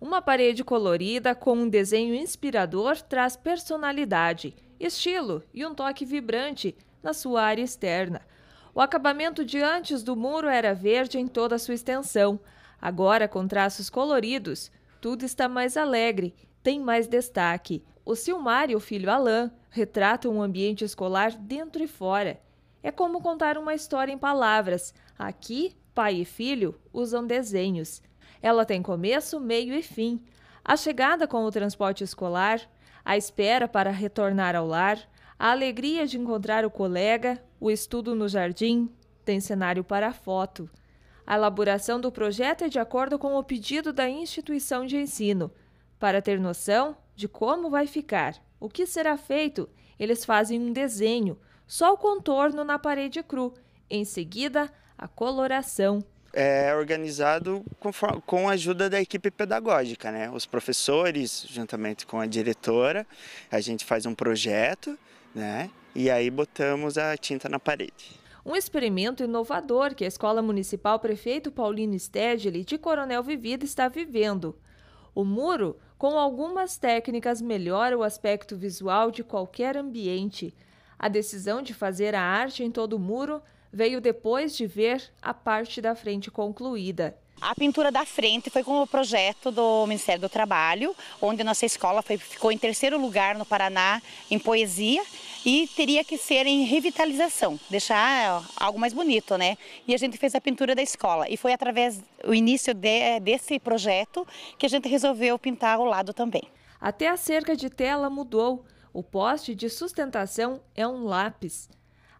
Uma parede colorida com um desenho inspirador traz personalidade, estilo e um toque vibrante na sua área externa. O acabamento de antes do muro era verde em toda a sua extensão. Agora, com traços coloridos, tudo está mais alegre, tem mais destaque. O Silmar e o filho Alain retratam um ambiente escolar dentro e fora. É como contar uma história em palavras. Aqui, pai e filho usam desenhos. Ela tem começo, meio e fim. A chegada com o transporte escolar, a espera para retornar ao lar, a alegria de encontrar o colega, o estudo no jardim, tem cenário para foto. A elaboração do projeto é de acordo com o pedido da instituição de ensino. Para ter noção de como vai ficar, o que será feito, eles fazem um desenho, só o contorno na parede cru, em seguida, a coloração é organizado com, com a ajuda da equipe pedagógica, né? Os professores, juntamente com a diretora, a gente faz um projeto, né? E aí botamos a tinta na parede. Um experimento inovador que a Escola Municipal Prefeito Paulino Stegeli de Coronel Vivida está vivendo. O muro, com algumas técnicas, melhora o aspecto visual de qualquer ambiente. A decisão de fazer a arte em todo o muro veio depois de ver a parte da frente concluída. A pintura da frente foi com o projeto do Ministério do Trabalho, onde nossa escola foi, ficou em terceiro lugar no Paraná em poesia e teria que ser em revitalização, deixar eh, algo mais bonito, né? E a gente fez a pintura da escola e foi através do início de, desse projeto que a gente resolveu pintar o lado também. Até a cerca de tela mudou. O poste de sustentação é um lápis.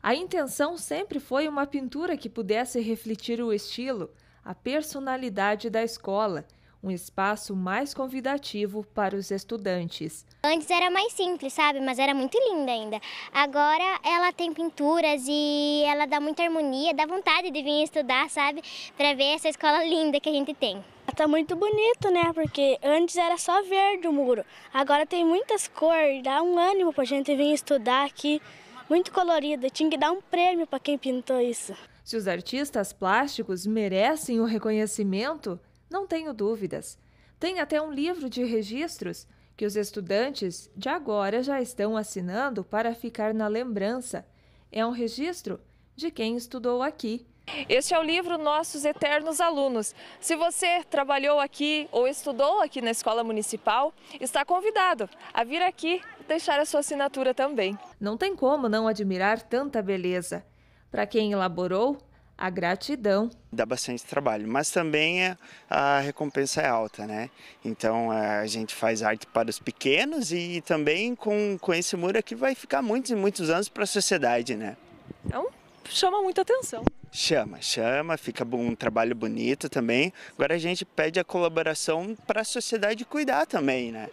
A intenção sempre foi uma pintura que pudesse refletir o estilo, a personalidade da escola, um espaço mais convidativo para os estudantes. Antes era mais simples, sabe? Mas era muito linda ainda. Agora ela tem pinturas e ela dá muita harmonia, dá vontade de vir estudar, sabe? Para ver essa escola linda que a gente tem. Tá muito bonito, né? Porque antes era só verde o muro. Agora tem muitas cores, dá um ânimo pra gente vir estudar aqui muito colorida. Tinha que dar um prêmio para quem pintou isso. Se os artistas plásticos merecem o reconhecimento, não tenho dúvidas. Tem até um livro de registros que os estudantes de agora já estão assinando para ficar na lembrança. É um registro de quem estudou aqui. Este é o livro Nossos Eternos Alunos. Se você trabalhou aqui ou estudou aqui na Escola Municipal, está convidado a vir aqui deixar a sua assinatura também. Não tem como não admirar tanta beleza. Para quem elaborou, a gratidão. Dá bastante trabalho, mas também é, a recompensa é alta, né? Então a gente faz arte para os pequenos e também com, com esse muro aqui vai ficar muitos e muitos anos para a sociedade, né? Então chama muita atenção. Chama, chama, fica um trabalho bonito também. Agora a gente pede a colaboração para a sociedade cuidar também, né?